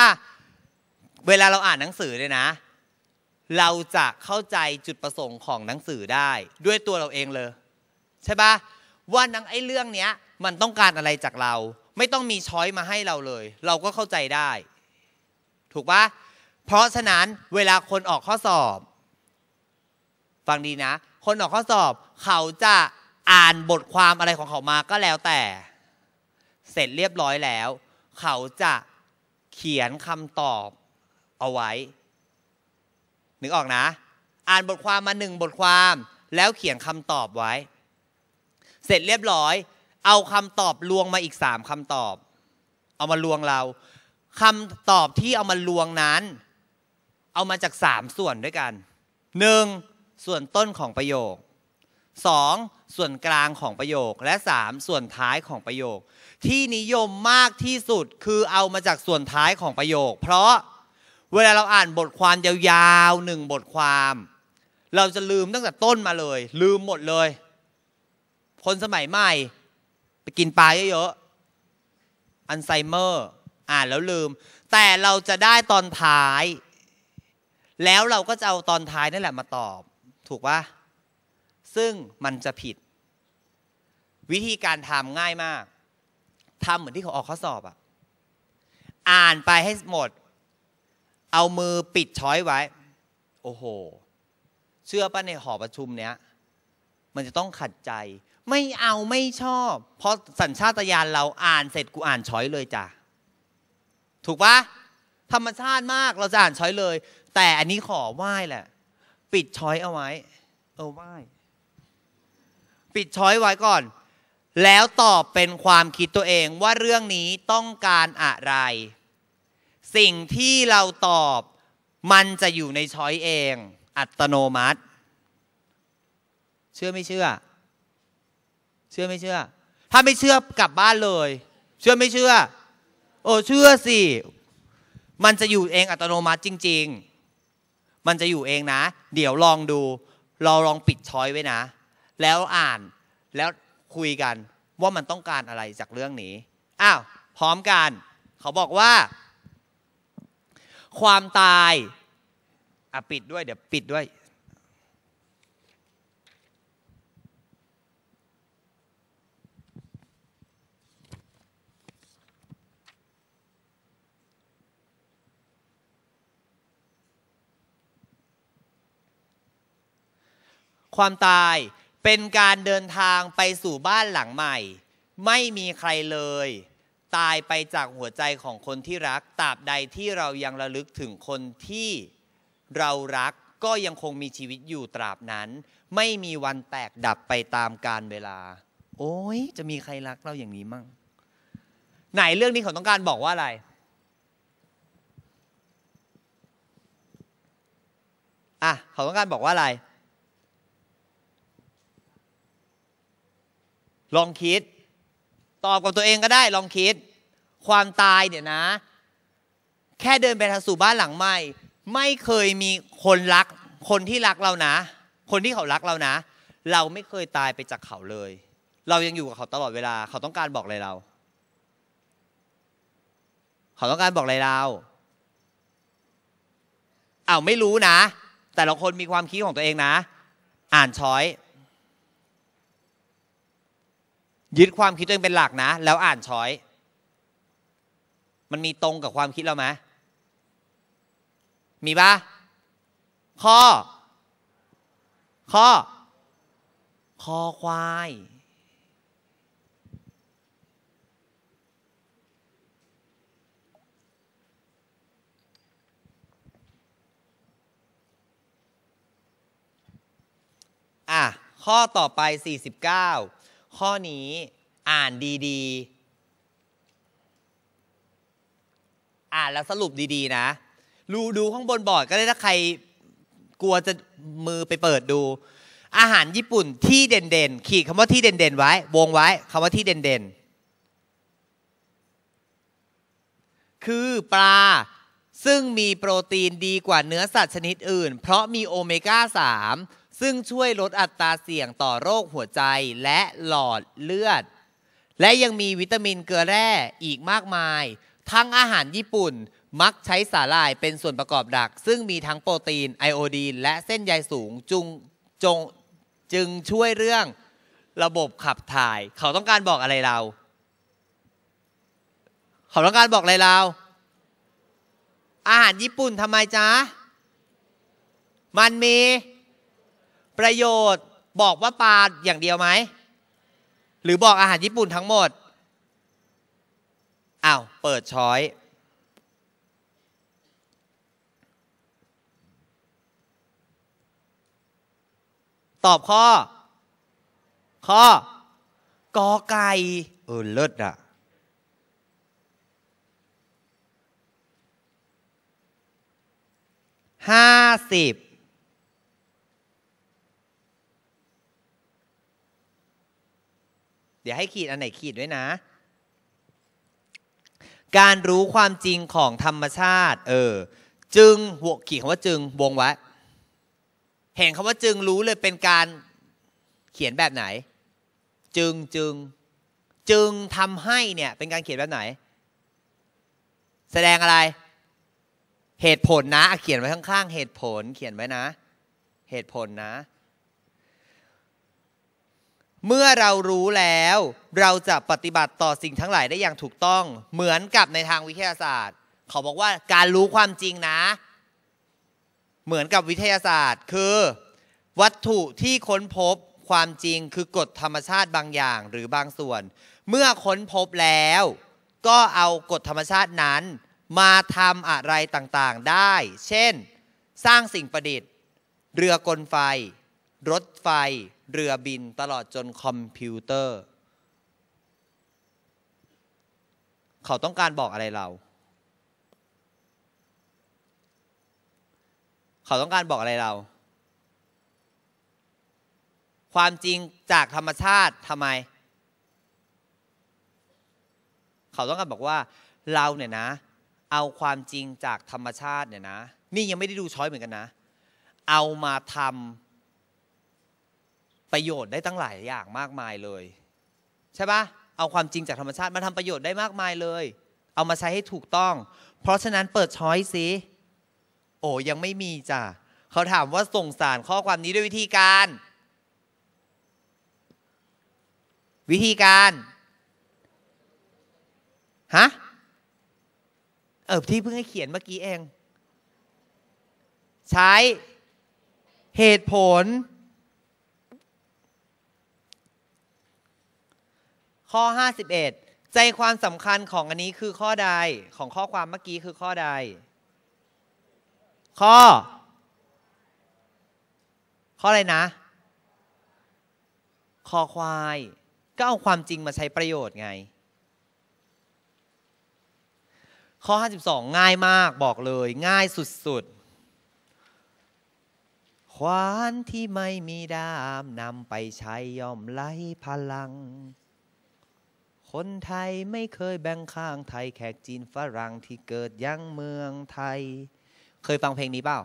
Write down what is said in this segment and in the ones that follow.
่ะเวลาเราอ่านหนังสือเนี่ยนะ เราจะเข้าใจจุดประสงค์ของหนังสือได้ ด้วยตัวเราเองเลย ใช่ปะว่านังไอ้เรื่องเนี้ยมันต้องการอะไรจากเรา ไม่ต้องมีช้อยมาให้เราเลย เราก็เข้าใจได้ ถูกปะเพราะฉะนั้นเวลาคนออกข้อสอบฟังดีนะ คนออกข้อสอบ เขาจะอ่านบทความอะไรของเขามาก็แล้วแต่ เสร็จเรียบร้อยแล้ว เขาจะเขียนคำตอบ เอาไว้นึกออกนะอ่านบทความมาหนึ่งบทความแล้วเขียนคำตอบไว้ เสร็จเรียบร้อย เอาคำตอบลวงมาอีกสามคำตอบ เอามาลวงเราคำตอบที่เอามาลวงนั้น เอามาจากสามส่วนด้วยกัน หนึ่ง ส่วนต้นของประโยคสองส่วนกลางของประโยคและ 3 ส่วนท้ายของประโยคที่นิยมมากที่สุดคือเอามาจากส่วนท้ายของประโยค เพราะเวลาเราอ่านบทความยาวๆหนึ่งบทความ เราจะลืมตั้งแต่ต้นมาเลย ลืมหมดเลย คนสมัยใหม่ ไปกินปลาเยอะๆอัลไซเมอร์ อ่านแล้วลืม แต่เราจะได้ตอนท้าย แล้วเราก็จะเอาตอนท้ายนั่นแหละมาตอบถูกปะซึ่งมันจะผิด วิธีการทำง่ายมากทำเหมือนที่เขาออกข้อสอบอ่ะอ่านไปให้หมด เอามือปิดช้อยไว้ โอ้โห เชื่อป่ะในหอประชุมเนี้ยมันจะต้องขัดใจ ไม่เอาไม่ชอบ เพราะสัญชาตญาณเราอ่านเสร็จกูอ่านช้อยเลยจ้ะถูกปะธรรมชาติมากเราจะอ่านช้อยเลย แต่อันนี้ขอไหว้แหละปิดช้อยเอาไว้ เออไหว้ปิดช้อยไว้ก่อน แล้วตอบเป็นความคิดตัวเองว่าเรื่องนี้ต้องการอะไร สิ่งที่เราตอบมันจะอยู่ในช้อยเอง อัตโนมัติ เชื่อไม่เชื่อ เชื่อไม่เชื่อ ถ้าไม่เชื่อกลับบ้านเลย เชื่อไม่เชื่อ โอ้ เชื่อสิ มันจะอยู่เองอัตโนมัติจริง ๆ มันจะอยู่เองนะ เดี๋ยวลองดู เราลองปิดช้อยไว้นะแล้วอ่านแล้วคุยกัน ว่ามันต้องการอะไรจากเรื่องนี้ อ้าว พร้อมกัน เขาบอกว่า ความตาย อ่ะ ปิดด้วย เดี๋ยว ปิดด้วย ความตายเป็นการเดินทางไปสู่บ้านหลังใหม่ ไม่มีใครเลย ตายไปจากหัวใจของคนที่รักตราบใดที่เรายังระลึกถึงคนที่เรารักก็ยังคงมีชีวิตอยู่ตราบนั้น ไม่มีวันแตกดับไปตามกาลเวลา โอ้ยจะมีใครรักเราอย่างนี้มั่งไหนเรื่องนี้เขาต้องการบอกว่าอะไรอ่ะเขาต้องการบอกว่าอะไรลองคิดตอบกับตัวเองก็ได้ลองคิด ความตายเนี่ยนะ แค่เดินไปทางสู่บ้านหลังใหม่ ไม่เคยมีคนรัก คนที่รักเรานะ คนที่เขารักเรานะ เราไม่เคยตายไปจากเขาเลย เรายังอยู่กับเขาตลอดเวลาเขาต้องการบอกอะไรเรา เขาต้องการบอกอะไรเราเอ้าไม่รู้นะ แต่ละคนมีความคิดของตัวเองนะ อ่านช้อยยึดความคิดตัวเองเป็นหลักนะ แล้วอ่านช้อย มันมีตรงกับความคิดเราไหม มีปะข้อ ข้อคอควาย อ่ะ ข้อต่อไป 49ข้อนี้อ่านดีๆ อ่านแล้วสรุปดีๆนะรูดูข้างบน บอร์ดก็ได้ถ้าใครกลัวจะมือไปเปิดดู อาหารญี่ปุ่นที่เด่นๆ ขีดคำว่าที่เด่นๆไว้ วงไว้คำว่าที่เด่นๆ คือปลาซึ่งมีโปรตีนดีกว่าเนื้อสัตว์ชนิดอื่น เพราะมีโอเมก้า3ซึ่งช่วยลดอัตราเสี่ยงต่อโรคหัวใจและหลอดเลือด และยังมีวิตามินเกลือแร่อีกมากมาย ทั้งอาหารญี่ปุ่นมักใช้สาหร่ายเป็นส่วนประกอบหลัก ซึ่งมีทั้งโปรตีนไอโอดีนและเส้นใยสูงจุงจงจึงช่วยเรื่องระบบขับถ่าย เขาต้องการบอกอะไรเรา เขาต้องการบอกอะไรเรา อาหารญี่ปุ่นทำไมจ๊ะ มันมีประโยชน์บอกว่าปลาอย่างเดียวไหมหรือบอกอาหารญี่ปุ่นทั้งหมดอ้าวเปิดช้อย ตอบข้อ ข้อกอไก่เออ เลิศอะห้าสิบเดี๋ยวให้ขีดอันไหนขีดด้วยนะ การรู้ความจริงของธรรมชาติ เออ จึงวกขีดคำว่าจึง วงไว้เห็นคำว่าจึงรู้เลยเป็นการเขียนแบบไหน จึงจึงจึงทำให้เนี่ย เป็นการเขียนแบบไหน แสดงอะไร เหตุผลนะเขียนไว้ข้าง ๆ เหตุผลเขียนไว้นะ เหตุผลนะเมื่อเรารู้แล้ว เราจะปฏิบัติต่อสิ่งทั้งหลายได้อย่างถูกต้อง เหมือนกับในทางวิทยาศาสตร์ เขาบอกว่าการรู้ความจริงนะ เหมือนกับวิทยาศาสตร์ คือ วัตถุที่ค้นพบความจริงคือกฎธรรมชาติบางอย่างหรือบางส่วน เมื่อค้นพบแล้ว ก็เอากฎธรรมชาตินั้นมาทำอะไรต่างๆได้ เช่น สร้างสิ่งประดิษฐ์ เรือกลไฟ รถไฟเรือบินตลอดจนคอมพิวเตอร์ เขาต้องการบอกอะไรเรา เขาต้องการบอกอะไรเรา ความจริงจากธรรมชาติทำไม เขาต้องการบอกว่าเราเนี่ยนะ เอาความจริงจากธรรมชาติเนี่ยนะนี่ยังไม่ได้ดูช้อยเหมือนกันนะ เอามาทำประโยชน์ได้ตั้งหลายอย่างมากมายเลย ใช่ปะเอาความจริงจากธรรมชาติมาทำประโยชน์ได้มากมายเลย เอามาใช้ให้ถูกต้อง เพราะฉะนั้นเปิดช้อยสิโอ้ยังไม่มีจ้ะเขาถามว่าส่งสารข้อความนี้ด้วยวิธีการ วิธีการฮะเออที่เพิ่งให้เขียนเมื่อกี้เอง ใช้ เหตุผลข้อ 51 ใจความสำคัญของอันนี้คือข้อใดของข้อความเมื่อกี้คือข้อใด ข้อ ข้ออะไรนะคอควายก็เอาความจริงมาใช้ประโยชน์ไง ข้อ 52 ง่ายมากบอกเลย ง่ายสุดๆขวานที่ไม่มีดามนำไปใช้ย่อมไล่พลังคนไทยไม่เคยแบ่งข้างไทยแขกจีนฝรั่งที่เกิดยังเมืองไทย เคยฟังเพลงนี้เปล่า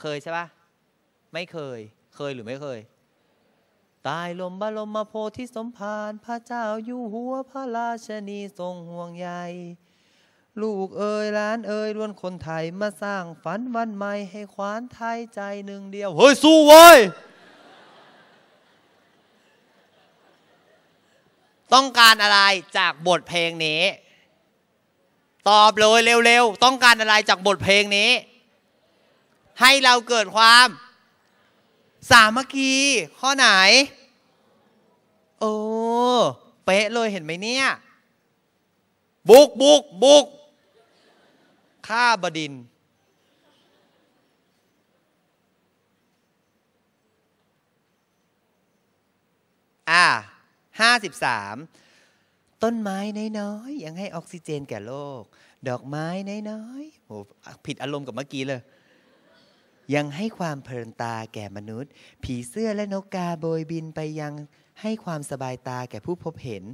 เคยใช่ปะไม่เคย เคยหรือไม่เคย ตายลมบาลมมาโพธิสมภารพระเจ้าอยู่หัวพระราชนีทรงห่วงใยลูกเอ๋ยล้านเอ๋ยล้วนคนไทยมาสร้างฝันวันใหม่ให้ขวานไทยใจหนึ่งเดียว เฮ้ยสู้เว้ยต้องการอะไรจากบทเพลงนี้ ตอบเลยเร็วๆต้องการอะไรจากบทเพลงนี้ ให้เราเกิดความ สามัคคี ข้อไหนโอ้เป๊ะเลยเห็นไหมเนี่ย บุกบุกบุกข้าบดิน53ต้นไม้น้อยๆยังให้ออกซิเจนแก่โลก ดอกไม้น้อย ๆโ้ผิดอารมณ์กับเมื่อกี้เลย ยังให้ความเพลินตาแก่มนุษย์ ผีเสื้อและนกกาโบยบินไปยังให้ความสบายตาแก่ผู้พบเห็น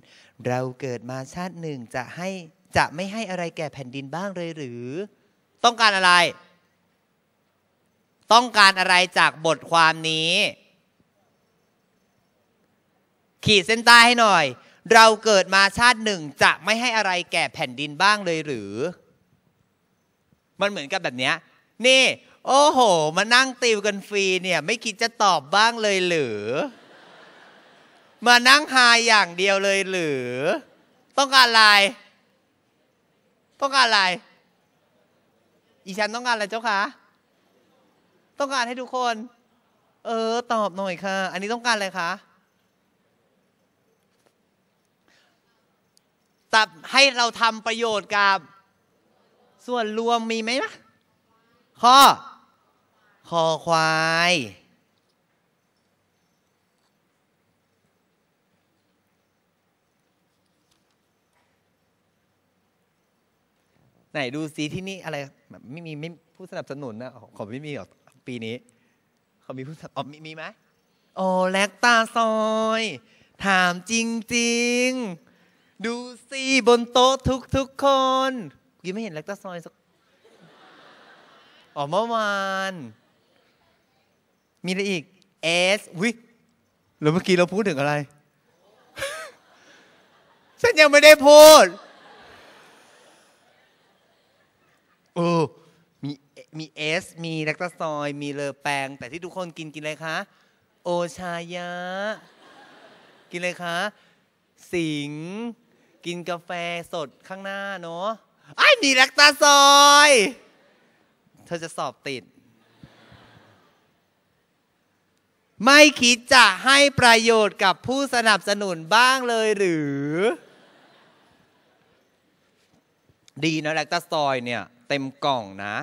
เราเกิดมาชาติหนึ่งจะให้จะไม่ให้อะไรแก่แผ่นดินบ้างเลยหรือ ต้องการอะไร ต้องการอะไรจากบทความนี้ขีดเส้นใต้ให้หน่อย เราเกิดมาชาติหนึ่งจะไม่ให้อะไรแก่แผ่นดินบ้างเลยหรือ มันเหมือนกับแบบนี้ นี่ โอ้โห มานั่งติวกันฟรีเนี่ย ไม่คิดจะตอบบ้างเลยหรือ มานั่งหายอย่างเดียวเลยหรือ ต้องการอะไร ต้องการอะไร อีฉันต้องการอะไรเจ้าคะ ต้องการให้ทุกคน เออตอบหน่อยค่ะ อันนี้ต้องการอะไรคะแต่ให้เราทำประโยชน์กับ ส่วนรวมมีไหมนะข้อคอควาย ไหนดูสีที่นี่อะไรไม่มีไม่ผู้สนับสนุนนะขอไม่มีหรอกปีนี้ เขามีผู้สนับอ๋อมีมีไหมโอ้แลกตาซอย ถามจริงๆดูสิ บนโต๊ะทุกทุกคนยังไม่เห็นแลกตาซอยสักอ๋อเมื่อวานมีอะไรอีก เอสวิแล้วเมื่อกี้เราพูดถึงอะไร ฉันยังไม่ได้พูดโอ้มีมีเอส มีแลคตาซอยมีเลอแปงแต่ที่ทุกคนกินกินอะไรคะ โอชายะ กินอะไรคะ สิงกินกาแฟสดข้างหน้าเนาะไอ้หนีรักตาซอย เธอจะสอบติด ไม่คิดจะให้ประโยชน์กับผู้สนับสนุนบ้างเลยหรือ ดีนะแลกตาซอยเนี่ย เต็มกล่องนะ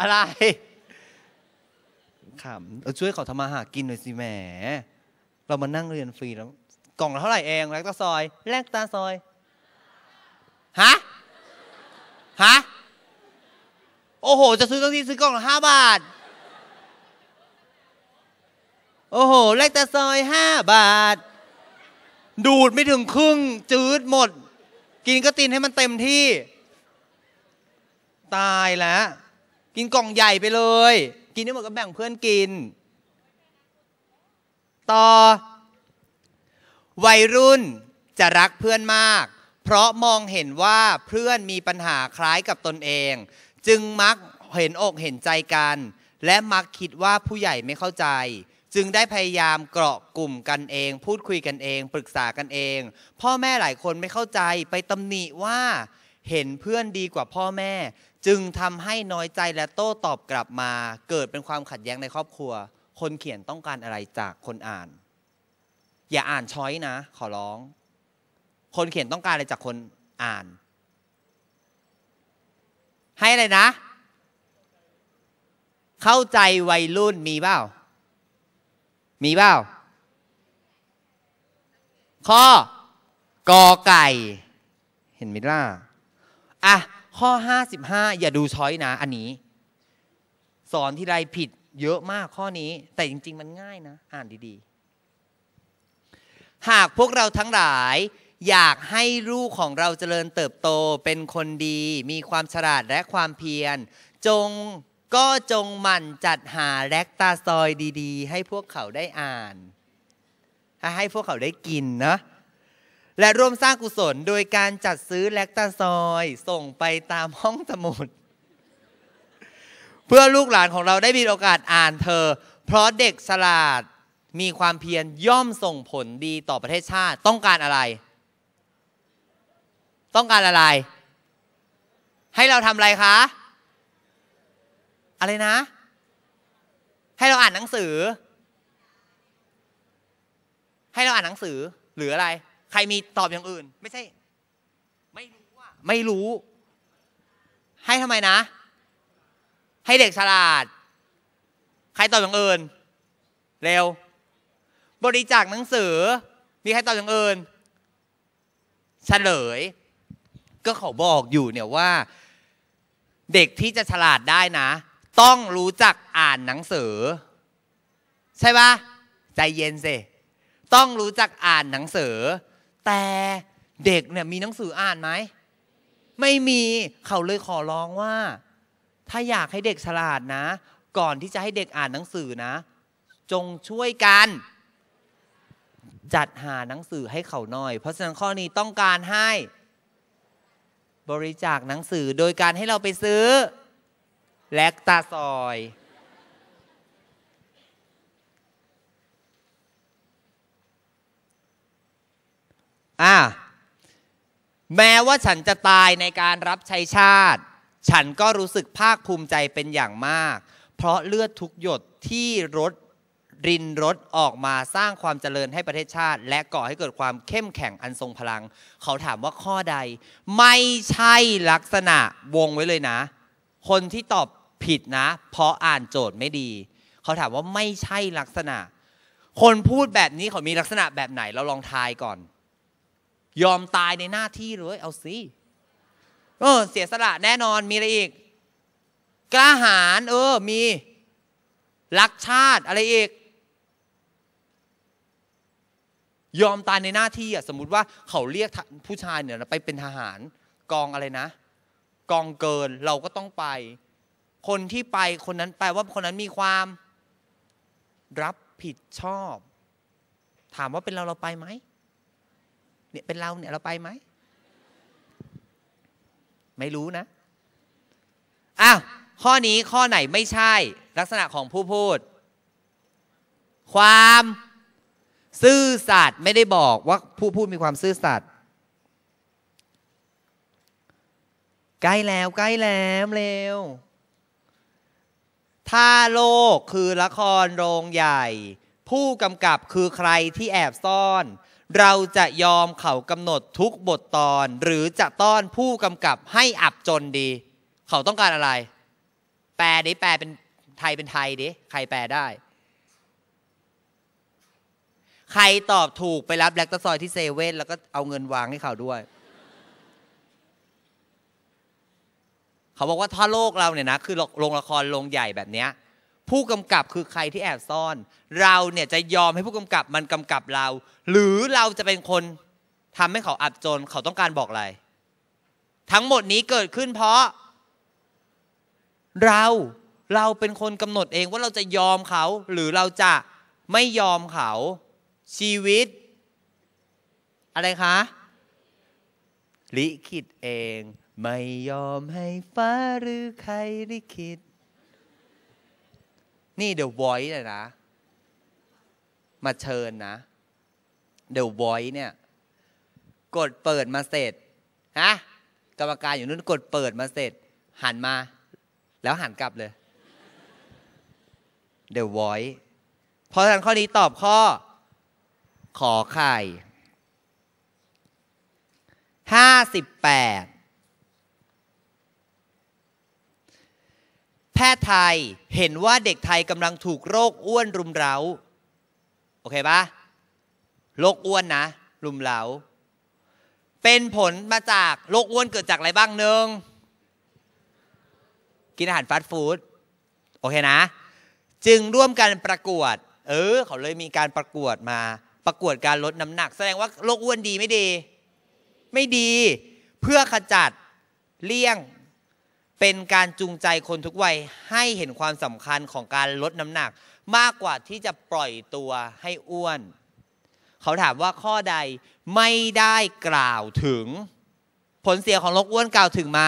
อะไรขำช่วยเขาทำมาหากินหน่อยสิแหมเรามานั่งเรียนฟรีแล้วกล่องเท่าไหร่เองแลกตาซอยแลกตาซอย ฮะฮะโอ้โห จะซื้อตั้งที่ซื้อกล่องละห้าบาท โอ้โหแลกตาซอยห้าบาท ดูดไม่ถึงครึ่งจืดหมด กินก็ตินให้มันเต็มที่ ตายแล้ว กินกล่องใหญ่ไปเลย กินได้หมดก็แบ่งเพื่อนกินต่อวัยรุ่นจะรักเพื่อนมาก เพราะมองเห็นว่าเพื่อนมีปัญหาคล้ายกับตนเอง จึงมักเห็นอกเห็นใจกัน และมักคิดว่าผู้ใหญ่ไม่เข้าใจ จึงได้พยายามเกาะกลุ่มกันเอง พูดคุยกันเอง ปรึกษากันเอง พ่อแม่หลายคนไม่เข้าใจไปตำหนิว่า เห็นเพื่อนดีกว่าพ่อแม่ จึงทำให้น้อยใจและโต้ตอบกลับมา เกิดเป็นความขัดแย้งในครอบครัว คนเขียนต้องการอะไรจากคนอ่านอย่าอ่านช้อยนะ ขอร้อง คนเขียนต้องการอะไรจากคนอ่าน ให้อะไรนะ เข้าใจวัยรุ่นมีเปล่ามีเปล่าข้อกอไก่ เห็นมิล่าอ่ะ ข้อหห้าสิบ้าอย่าดูช้อยนะ อันนี้ สอนที่ไรผิดเยอะมากข้อนี้ แต่จริงๆมันง่ายนะ อ่านดีๆหากพวกเราทั้งหลาย อยากให้ลูกของเราเจริญเติบโตเป็นคนดี มีความฉลาดและความเพียรจงก็จงหมั่นจัดหาแลกตาซอยดีๆ ให้พวกเขาได้อ่าน ให้พวกเขาได้กินนะ และร่วมสร้างกุศลโดยการจัดซื้อแลกตาซอยส่งไปตามห้องสมุด เพื่อลูกหลานของเราได้มีโอกาสอ่านเธอ เพราะเด็กฉลาดมีความเพียรย่อมส่งผลดีต่อประเทศชาติต้องการอะไร ต้องการอะไร ให้เราทำอะไรคะ อะไรนะ ให้เราอ่านหนังสือ ให้เราอ่านหนังสือ หรืออะไร ใครมีตอบอย่างอื่นไม่ใช่ ไม่รู้อะไม่รู้ ให้ทำไมนะ ให้เด็กฉลาด ใครตอบอย่างอื่นเร็วบริจาคหนังสือมีใครตอบอย่างอื่นเฉลย ก็เขาบอกอยู่เนี่ยว่า เด็กที่จะฉลาดได้นะ ต้องรู้จักอ่านหนังสือ ใช่ปะใจเย็นสิต้องรู้จักอ่านหนังสือ แต่เด็กเนี่ยมีหนังสืออ่านไหมไม่มีเขาเลยขอร้องว่า ถ้าอยากให้เด็กฉลาดนะ ก่อนที่จะให้เด็กอ่านหนังสือนะ จงช่วยกันจัดหาหนังสือให้เขาหน่อย เพราะฉะนั้นข้อนี้ต้องการให้ บริจาคหนังสือโดยการให้เราไปซื้อ แลกตาซอย อ่า แม้ว่าฉันจะตายในการรับใช้ชาติ ฉันก็รู้สึกภาคภูมิใจเป็นอย่างมาก เพราะเลือดทุกหยดที่รดรินรถออกมาสร้างความเจริญให้ประเทศชาติ และก่อให้เกิดความเข้มแข็งอันทรงพลังเขาถามว่าข้อใด ไม่ใช่ลักษณะวงไว้เลยนะ คนที่ตอบผิดนะ เพราะอ่านโจทย์ไม่ดีเขาถามว่าไม่ใช่ลักษณะ คนพูดแบบนี้เขามีลักษณะแบบไหน เราลองทายก่อน ยอมตายในหน้าที่เลยเอาสิเออเสียสละแน่นอนมีอะไรอีกกล้าหาญเออมี รักชาติอะไรอีกยอมตายในหน้าที่อ่ะสมมติว่าเขาเรียกผู้ชายเนี่ยไปเป็นทหารกองอะไรนะ กองเกินเราก็ต้องไป คนที่ไปคนนั้นแปลว่าคนนั้นมีความ รับผิดชอบ ถามว่าเป็นเราเราไปไหมเนี่ยเป็นเราเนี่ยเราไปไหมไม่รู้นะอ้าวข้อนี้ข้อไหนไม่ใช่ ลักษณะของผู้พูด ความซื่อสัตย์ไม่ได้บอกว่าผู้พูดมีความซื่อสัตย์ใกล้แล้วใกล้แล้วเร็วถ้าโลกคือละครโรงใหญ่ ผู้กำกับคือใครที่แอบซ่อน เราจะยอมเขากำหนดทุกบทตอนหรือจะต้อนผู้กำกับให้อับจนดี เขาต้องการอะไร แปลดิ แปลเป็นไทยเป็นไทยดิ ใครแปลได้ใครตอบถูกไปรับแบล็คตาซอยที่เซเว่นแล้วก็เอาเงินวางให้เขาด้วย เขาบอกว่าถ้าโลกเราเนี่ยนะ คือโรงละครโรงใหญ่แบบเนี้ย ผู้กำกับคือใครที่แอบซ่อน เราเนี่ยจะยอมให้ผู้กำกับมันกำกับเรา หรือเราจะเป็นคนทำให้เขาอับจนเขาต้องการบอกอะไร ทั้งหมดนี้เกิดขึ้นเพราะ เราเราเป็นคนกำหนดเองว่าเราจะยอมเขาหรือเราจะไม่ยอมเขาชีวิต อะไรคะลิขิตเอง ไม่ยอมให้ฟ้าหรือใครลิขิตนี่เดอะยวอ์เลยนะ มาเชิญนะเดอะยวอ์เนี่ย กดเปิดมาเสร็จฮะกรรมการอยู่นู้นกดเปิดมาเสร็จ หันมา แล้วหันกลับเลยเดี๋ยววอเพราะฉะนั้นข้อนี้ตอบข้อขอไข่ห้าสิบแปดแพทย์ไทยเห็นว่าเด็กไทยกำลังถูกโรคอ้วนรุมเร้า โอเคปะ โรคอ้วนนะ รุมเร้า เป็นผลมาจาก โรคอ้วนเกิดจากอะไรบ้างหนึ่งกินอาหารฟาสต์ฟู้ด โอเคนะ จึงร่วมกันประกวด เออ เขาเลยมีการประกวดมาประกวดการลดน้ำหนักแสดงว่าโรคอ้วนดีไม่ดี ไม่ดี เพื่อขจัดเลี่ยง เป็นการจูงใจคนทุกวัยให้เห็นความสำคัญของการลดน้ำหนัก มากกว่าที่จะปล่อยตัวให้อ้วน เขาถามว่าข้อใดไม่ได้กล่าวถึง ผลเสียของโรคอ้วนกล่าวถึงไหม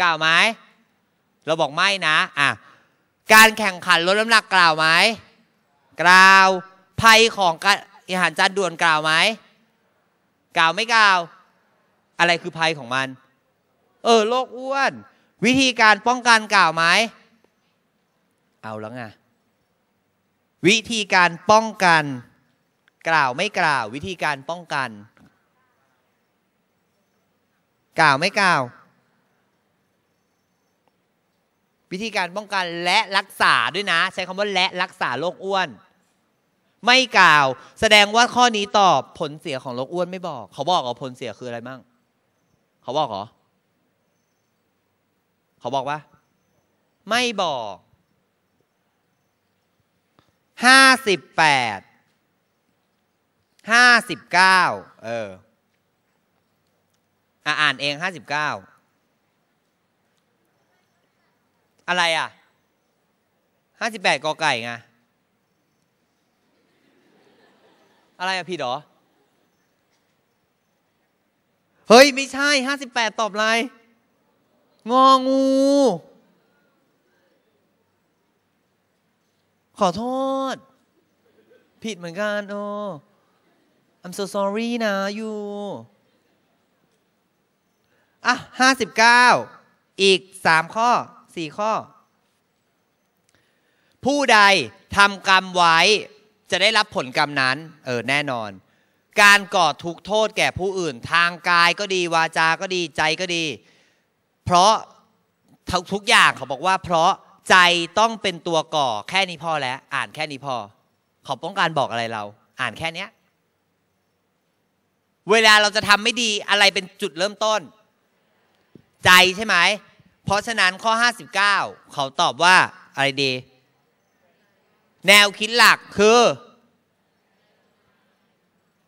กล่าวไหมเราบอกไม่นะ อ่ะ การแข่งขันลดน้ำหนัก กล่าวไหมกล่าวภัยของการอาหารจานด่วนกล่าวไหม กล่าวไม่กล่าว อะไรคือภัยของมัน เออโรคอ้วน วิธีการป้องกันกล่าวไหม เอาแล้วไงวิธีการป้องกัน กล่าวไม่กล่าว วิธีการป้องกัน กล่าวไม่กล่าว วิธีการป้องกันและรักษาด้วยนะ ใช้คำว่าและรักษาโรคอ้วนไม่กล่าว แสดงว่าข้อนี้ตอบผลเสียของโรคอ้วนไม่บอก เขาบอกเหรอผลเสียคืออะไรมั่งเขาบอกเหรอ เขาบอกว่าไม่บอกห้าสิบแปดห้าสิบเก้าเอออ่านเองห้าสิบเก้าอะไรอ่ะห้าสิบแปดกอไก่ไงอะไรอะผิดหรอ เฮ้ยไม่ใช่ ห้าสิบแปดตอบอะไร งองู ขอโทษ ผิดเหมือนกัน โอ้ I'm so sorry นะยูอ่ะห้าสิบเก้า อีกสามข้อสี่ข้อ ผู้ใดทำกรรมไว้จะได้รับผลกรรมนั้นเออแน่นอน การก่อทุกโทษแก่ผู้อื่นทางกายก็ดีวาจา ก็ดีใจก็ดี เพราะทุกทุกอย่างเขาบอกว่า เพราะใจต้องเป็นตัวก่อแค่นี้พอแล้ว อ่านแค่นี้พอ เขาป้องการบอกอะไรเรา อ่านแค่เนี้ย เวลาเราจะทำไม่ดีอะไรเป็นจุดเริ่มต้น ใจใช่ไหมเพราะฉะนั้นข้อ 59 เขาตอบว่าอะไรดีแนวคิดหลักคือ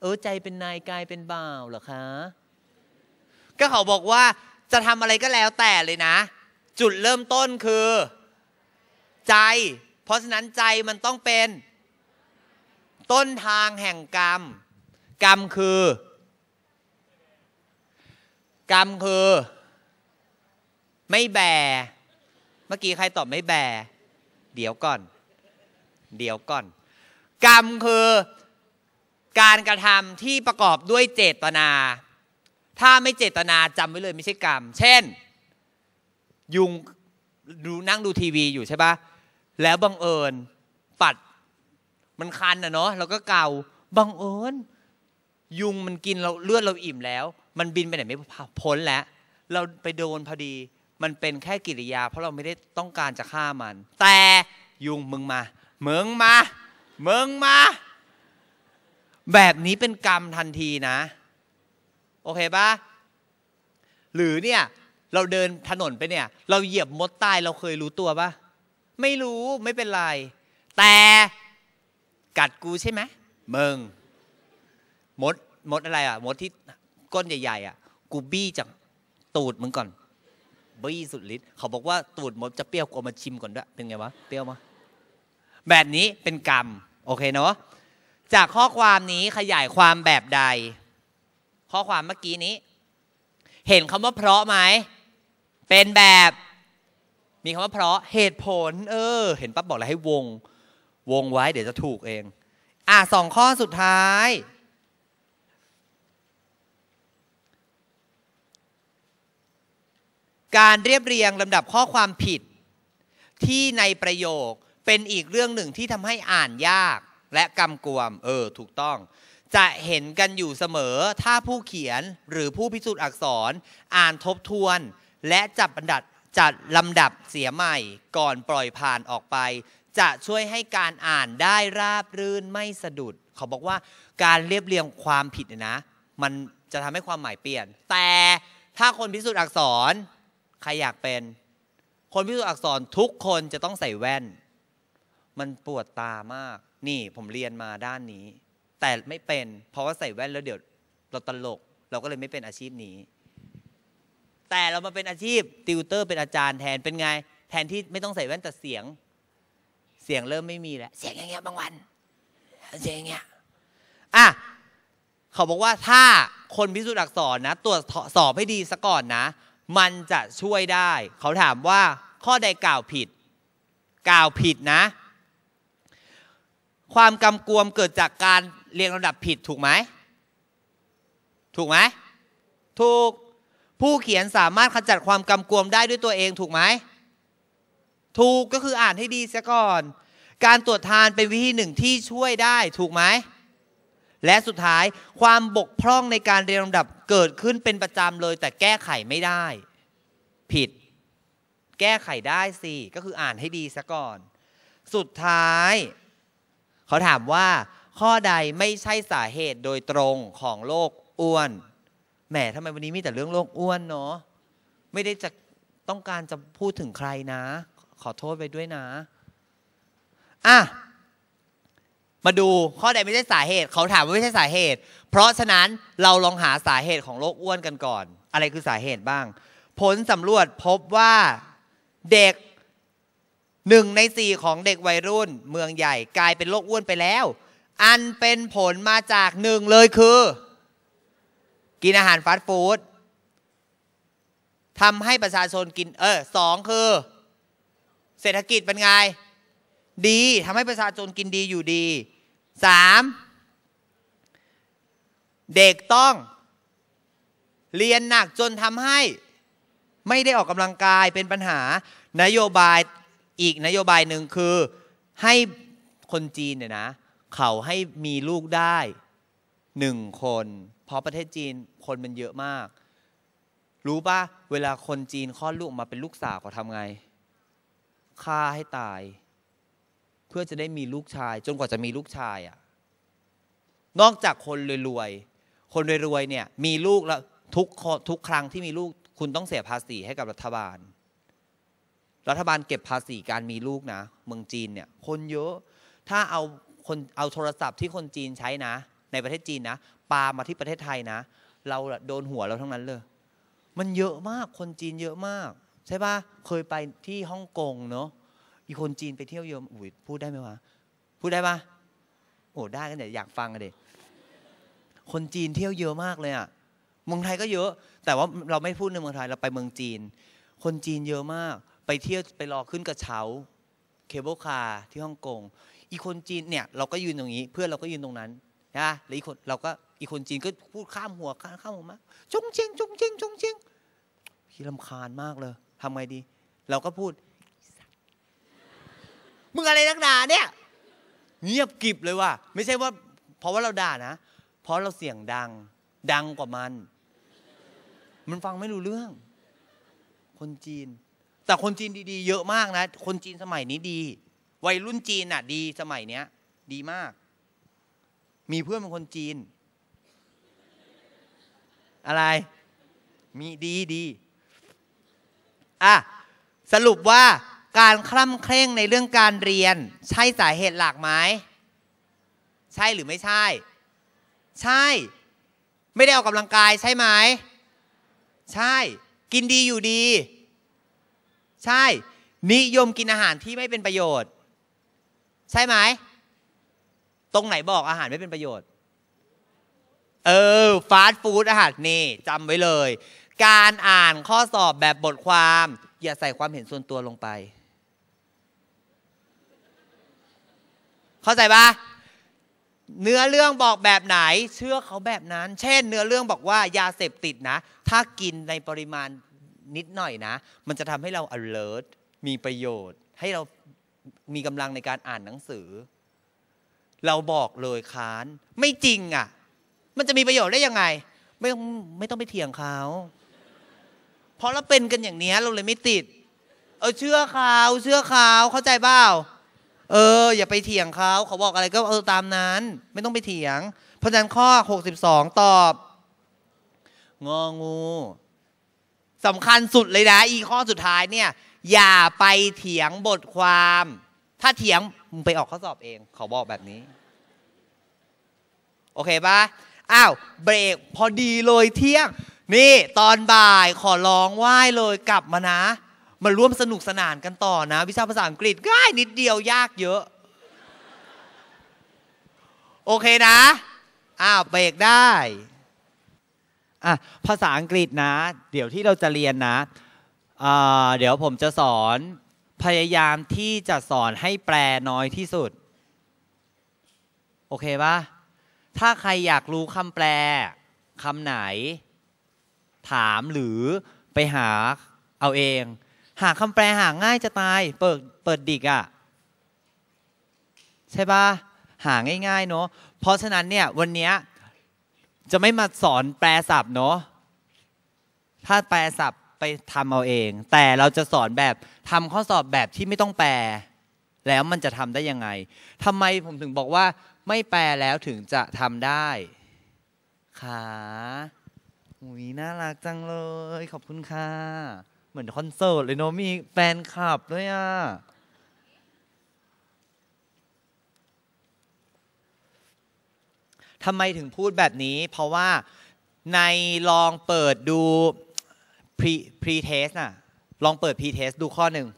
เออใจเป็นนายกายเป็นบ่าวเหรอคะ ก็เขาบอกว่าจะทำอะไรก็แล้วแต่เลยนะ จุดเริ่มต้นคือ ใจ เพราะฉะนั้นใจมันต้องเป็น ต้นทางแห่งกรรม กรรมคือ กรรมคือ ไม่แบเมื่อกี้ใครตอบไม่แบเดี๋ยวก่อนเดี๋ยวก่อน กรรมคือการกระทำที่ประกอบด้วยเจตนา ถ้าไม่เจตนาจำไว้เลย ไม่ใช่กรรม เช่นยุงดูนั่งดูทีวีอยู่ใช่ปะแล้วบังเอิญปัด มันคันนะเนาะเราก็เกาบังเอิญยุงมันกินเราเลือดเราอิ่มแล้ว มันบินไปไหนไม่พ้นแล้วเราไปโดนพอดี มันเป็นแค่กิริยา เพราะเราไม่ได้ต้องการจะฆ่ามัน แต่ยุงมึงมาเมืองมาเมืองมา แบบนี้เป็นกรรมทันทีนะ โอเคปะหรือเนี่ยเราเดินถนนไปเนี่ย เราเหยียบมดตายเราเคยรู้ตัวปะไม่รู้ไม่เป็นไร แต่กัดกูใช่ไหมเมืองมดมดอะไร อ่ะมดที่ ก้นใหญ่ๆอ่ะ กูบี้จากตูดมึงก่อนบี้สุดฤทธิ์เขาบอกว่าตูดมดจะเปรี้ยวกว่ามาชิมก่อนด้วยเป็นไงวะเปรี้ยวมาแบบนี้เป็นกรรมโอเคเนาะจากข้อความนี้ขยายความแบบใด ข้อความเมื่อกี้นี้ เห็นคำว่าเพราะไหมเป็นแบบ มีคำว่าเพราะ เหตุผล เออ เห็นปั๊บบอกเลยให้วง วงไว้ เดี๋ยวจะถูกเองอ่ะสองข้อสุดท้าย การเรียบเรียงลำดับข้อความผิดที่ในประโยคเป็นอีกเรื่องหนึ่งที่ทำให้อ่านยากและกำกวมเออ ถูกต้อง จะเห็นกันอยู่เสมอ ถ้าผู้เขียนหรือผู้พิสูจน์อักษรอ่านทบทวน และจับบรรดัดจัดลำดับเสียใหม่ก่อนปล่อยผ่านออกไป จะช่วยให้การอ่านได้ราบรื่นไม่สะดุด เขาบอกว่าการเรียบเรียงความผิดเนี่ยนะ มันจะทำให้ความหมายเปลี่ยน แต่ถ้าคนพิสูจน์อักษรใครอยากเป็น คนพิสูจน์อักษรทุกคนจะต้องใส่แว่นมันปวดตามาก นี่ผมเรียนมาด้านนี้ แต่ไม่เป็นเพราะว่าใส่แว่นแล้วเดี๋ยวเราตลก เราก็เลยไม่เป็นอาชีพนี้ แต่เรามาเป็นอาชีพติวเตอร์ เป็นอาจารย์แทนเป็นไง แทนที่ไม่ต้องใส่แว่นแต่เสียง เสียงเริ่มไม่มีแล้วเสียงอย่างเงี้ยบางวันเสียงอย่างเงี้ยอ่ะเขาบอกว่าถ้าคนพิสูจน์อักษรนะตรวจสอบให้ดีซะก่อนนะ มันจะช่วยได้ เขาถามว่าข้อใดกล่าวผิดกล่าวผิดนะความกำกวมเกิดจากการเรียงลำดับผิดถูกไหม ถูกไหม ถูก ผู้เขียนสามารถขจัดความกำกวมได้ด้วยตัวเองถูกไหม ถูกก็คืออ่านให้ดีซะก่อน การตรวจทานเป็นวิธีหนึ่งที่ช่วยได้ ถูกไหม และสุดท้ายความบกพร่องในการเรียงลำดับเกิดขึ้นเป็นประจำเลย แต่แก้ไขไม่ได้ ผิด แก้ไขได้สิก็คืออ่านให้ดีซะก่อน สุดท้ายเขาถามว่า ข้อใดไม่ใช่สาเหตุโดยตรงของโรคอ้วนแหมทำไมวันนี้มีแต่เรื่องโรคอ้วนเนาะไม่ได้จะต้องการจะพูดถึงใครนะ ขอโทษไปด้วยนะอ่ะมาดูข้อใดไม่ใช่สาเหตุ เขาถามว่าไม่ใช่สาเหตุ เพราะฉะนั้นเราลองหาสาเหตุของโรคอ้วนกันก่อน อะไรคือสาเหตุบ้าง ผลสำรวจพบว่าเด็กหนึ่งในสี่ของเด็กวัยรุ่นเมืองใหญ่กลายเป็นโรคอ้วนไปแล้ว อันเป็นผลมาจากหนึ่งเลยคือ กินอาหารฟาสต์ฟู้ดทำให้ประชาชนกินเออสองคือ เศรษฐกิจเป็นไง ดีทำให้ประชาชนกินดีอยู่ดีสามเด็กต้อง เรียนหนักจนทำให้ไม่ได้ออกกำลังกายเป็นปัญหานโยบายอีกนโยบายหนึ่งคือให้คนจีนเนี่ยนะเขาให้มีลูกได้หนึ่งคนเพราะประเทศจีนคนมันเยอะมาก รู้ป่ะเวลาคนจีนคลอดลูกมาเป็นลูกสาวเขาทำไงฆ่าให้ตาย เพื่อจะได้มีลูกชาย จนกว่าจะมีลูกชายอะ่ะนอกจากคนรวยๆคนรวยๆเนี่ยมีลูกแล้วทุกทุกครั้งที่มีลูกคุณต้องเสียภาษีให้กับรัฐบาลรัฐบาลเก็บภาษีการมีลูกนะเมืองจีนเนี่ย คนเยอะ ถ้าเอาคนเอาโทรศัพท์ที่คนจีนใช้นะ ในประเทศจีนนะปามาที่ประเทศไทยนะ เราโดนหัวเราทั้งนั้นเลย มันเยอะมากคนจีนเยอะมาก ใช่ปะเคยไปที่ฮ่องกงเนาะอีคนจีนไปเที่ยวเยอะอุ้ยพูดได้ไหมวะพูดได้ปะโอ้ได้กันเแต่อยากฟังกันเด็คนจีนเที่ยวเยอะมากเลยอะเมืองไทยก็เยอะ แต่ว่าเราไม่พูดในเมืองไทยเราไปเมืองจีน คนจีนเยอะมากไปเที่ยวไปรอขึ้นกระเช้าเคเบิลคาร์ที่ฮ่องกงอีคนจีนเนี่ย เราก็ยืนตรงนี้ เพื่อนเราก็ยืนตรงนั้นนะแล้วอีคนเราก็อีคนจีนก็พูดข้ามหัวข้ามหัวมาจงเิงจงเิงจงเิงพี่ลำคาญมากเลยทำไงดี เราก็พูดมึงอะไรนักหนา เนี่ยเงียบกิบเลยว่ะไม่ใช่ว่าเพราะว่าเราด่านะเพราะเราเสียงดัง ดังกว่ามัน มันฟังไม่รู้เรื่อง คนจีนแต่คนจีนดีๆเยอะมากนะ คนจีนสมัยนี้ดี วัยรุ่นจีนน่ะดีสมัยเนี้ยดีมาก มีเพื่อนเป็นคนจีน อะไร มีดีดี อ่ะ สรุปว่า การคล่ำเคร่งในเรื่องการเรียน ใช่สาเหตุหลักไหมใช่หรือไม่ใช่ ใช่ ไม่ได้ออกกำลังกายใช่ไหม ใช่ กินดีอยู่ดีใช่ นิยมกินอาหารที่ไม่เป็นประโยชน์ ใช่ไหม ตรงไหนบอกอาหารไม่เป็นประโยชน์ เออ ฟาสต์ฟู้ดอาหารนี่จำไว้เลย การอ่านข้อสอบแบบบทความ อย่าใส่ความเห็นส่วนตัวลงไป เข้าใจปะเนื้อเรื่องบอกแบบไหน เชื่อเขาแบบนั้น เช่น เนื้อเรื่องบอกว่า ยาเสพติดนะ ถ้ากินในปริมาณนิดหน่อยนะมันจะทำให้เรา alert มีประโยชน์ ให้เรามีกำลังในการอ่านหนังสือ เราบอกเลยค้าน ไม่จริงอะ่ะ มันจะมีประโยชน์ได้ยังไงไม่ต้องไม่ต้องไปเถียงเขาเพราะเราเป็นกันอย่างนี้เราเลยไม่ติด เออเชื่อเขาเชื่อเขาเข้าใจเปล่าเออ อย่าไปเถียงเขาเขาบอกอะไรก็เออตามนั้น ไม่ต้องไปเถียงเพราะฉะนั้นข้อ62ตอบงองูสำคัญสุดเลยนะ อีข้อสุดท้ายเนี่ยอย่าไปเถียงบทความ ถ้าเถียง มึงไปออกข้อสอบเอง เขาบอกแบบนี้ โอเคปะอ้าวเบรกพอดีเลยเที่ยง นี่ ตอนบ่ายขอร้องไหว้เลยกลับมานะ มาร่วมสนุกสนานกันต่อนะ วิชาภาษาอังกฤษ ง่ายนิดเดียวยากเยอะ โอเคนะ อ้าวเบรกได้อ่ะภาษาอังกฤษนะ เดี๋ยวที่เราจะเรียนนะ เดี๋ยวผมจะสอน พยายามที่จะสอนให้แปลน้อยที่สุด โอเคปะถ้าใครอยากรู้คำแปลคำไหน ถามหรือไปหาเอาเอง หาคำแปลหาง่ายจะตายเปิดเปิดดิกอะ่ะใช่ปะหาง่ายๆเนาะเพราะฉะนั้นเนี่ยวันนี้จะไม่มาสอนแปลศัพท์เนาะ ถ้าแปลศัพท์ไปทำเอาเอง แต่เราจะสอนแบบทำข้อสอบแบบที่ไม่ต้องแปล แล้วมันจะทำได้ยังไงทำไมผมถึงบอกว่า ไม่แปลแล้วถึงจะทำได้ขาหุยน่ารักจังเลย ขอบคุณค่ะ เหมือนคอนเสิร์ตเลยเนาะ มีแฟนคลับ ด้วยอ่ะทำไมถึงพูดแบบนี้เพราะว่าในลองเปิดดูพรีเทสน่ะลองเปิดพรีเทสดูข้อหนึ่ง